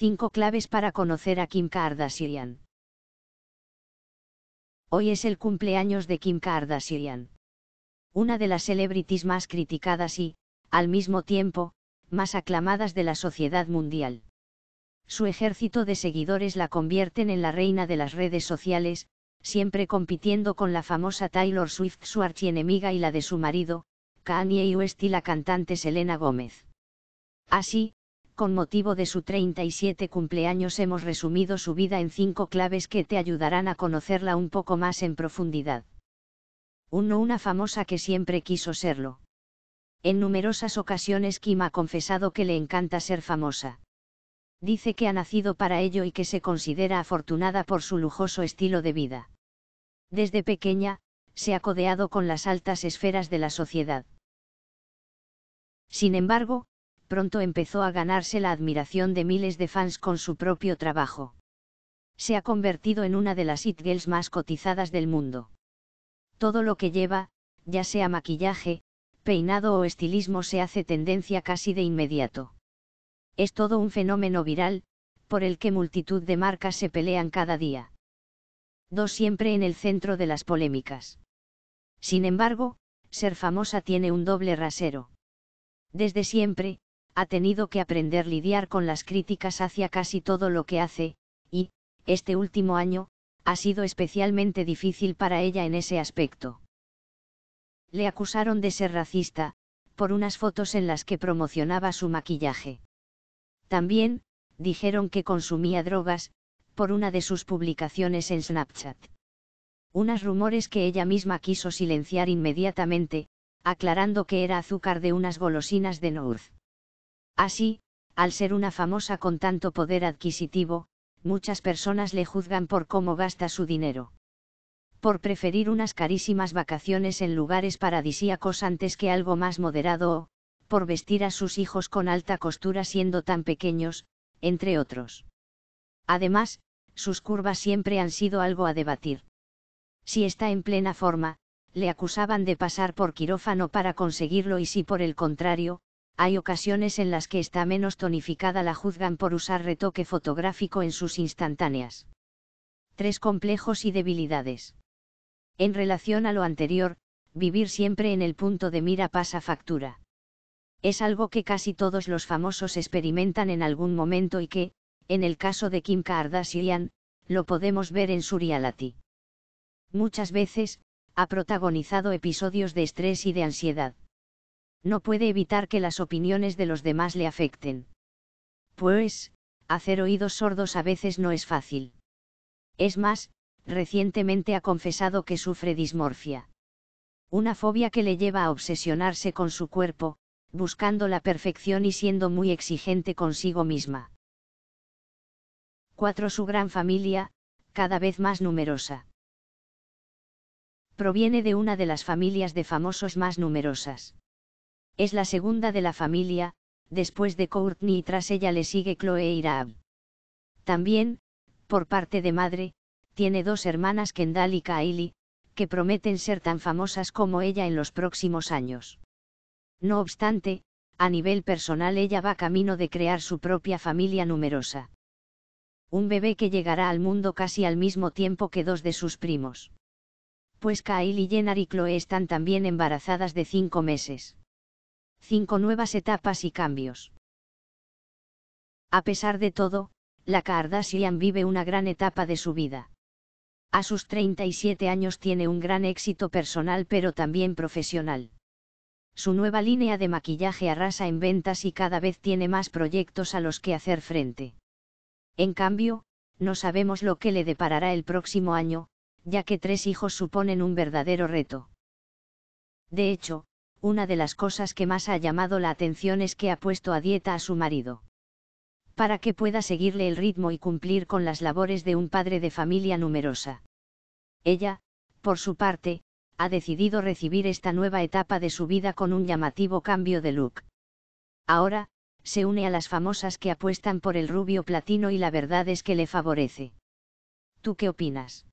5 claves para conocer a Kim Kardashian. Hoy es el cumpleaños de Kim Kardashian. Una de las celebrities más criticadas y, al mismo tiempo, más aclamadas de la sociedad mundial. Su ejército de seguidores la convierten en la reina de las redes sociales, siempre compitiendo con la famosa Taylor Swift, su archienemiga, y la de su marido, Kanye West y la cantante Selena Gómez. Así, con motivo de su 37 cumpleaños hemos resumido su vida en cinco claves que te ayudarán a conocerla un poco más en profundidad. 1. Una famosa que siempre quiso serlo. En numerosas ocasiones Kim ha confesado que le encanta ser famosa. Dice que ha nacido para ello y que se considera afortunada por su lujoso estilo de vida. Desde pequeña, se ha codeado con las altas esferas de la sociedad. Sin embargo, pronto empezó a ganarse la admiración de miles de fans con su propio trabajo. Se ha convertido en una de las hit girls más cotizadas del mundo. Todo lo que lleva, ya sea maquillaje, peinado o estilismo se hace tendencia casi de inmediato. Es todo un fenómeno viral, por el que multitud de marcas se pelean cada día. Dos siempre en el centro de las polémicas. Sin embargo, ser famosa tiene un doble rasero. Desde siempre, ha tenido que aprender a lidiar con las críticas hacia casi todo lo que hace, y, este último año, ha sido especialmente difícil para ella en ese aspecto. Le acusaron de ser racista, por unas fotos en las que promocionaba su maquillaje. También, dijeron que consumía drogas, por una de sus publicaciones en Snapchat. Unas rumores que ella misma quiso silenciar inmediatamente, aclarando que era azúcar de unas golosinas de North. Así, al ser una famosa con tanto poder adquisitivo, muchas personas le juzgan por cómo gasta su dinero. Por preferir unas carísimas vacaciones en lugares paradisíacos antes que algo más moderado o, por vestir a sus hijos con alta costura siendo tan pequeños, entre otros. Además, sus curvas siempre han sido algo a debatir. Si está en plena forma, le acusaban de pasar por quirófano para conseguirlo y si por el contrario, hay ocasiones en las que está menos tonificada la juzgan por usar retoque fotográfico en sus instantáneas. Tres Complejos y debilidades. En relación a lo anterior, vivir siempre en el punto de mira pasa factura. Es algo que casi todos los famosos experimentan en algún momento y que, en el caso de Kim Kardashian, lo podemos ver en su reality. Muchas veces, ha protagonizado episodios de estrés y de ansiedad. No puede evitar que las opiniones de los demás le afecten. Pues, hacer oídos sordos a veces no es fácil. Es más, recientemente ha confesado que sufre dismorfia. Una fobia que le lleva a obsesionarse con su cuerpo, buscando la perfección y siendo muy exigente consigo misma. 4. Su gran familia, cada vez más numerosa. Proviene de una de las familias de famosos más numerosas. Es la segunda de la familia, después de Courtney y tras ella le sigue Chloe y También, por parte de madre, tiene dos hermanas Kendall y Kylie, que prometen ser tan famosas como ella en los próximos años. No obstante, a nivel personal ella va camino de crear su propia familia numerosa. Un bebé que llegará al mundo casi al mismo tiempo que dos de sus primos. Pues Kylie Jenner y Chloe están también embarazadas de cinco meses cinco nuevas etapas y cambios. A pesar de todo, la Kardashian vive una gran etapa de su vida. A sus 37 años tiene un gran éxito personal pero también profesional. Su nueva línea de maquillaje arrasa en ventas y cada vez tiene más proyectos a los que hacer frente. En cambio, no sabemos lo que le deparará el próximo año, ya que tres hijos suponen un verdadero reto. De hecho, una de las cosas que más ha llamado la atención es que ha puesto a dieta a su marido. Para que pueda seguirle el ritmo y cumplir con las labores de un padre de familia numerosa. Ella, por su parte, ha decidido recibir esta nueva etapa de su vida con un llamativo cambio de look. Ahora, se une a las famosas que apuestan por el rubio platino y la verdad es que le favorece. ¿Tú qué opinas?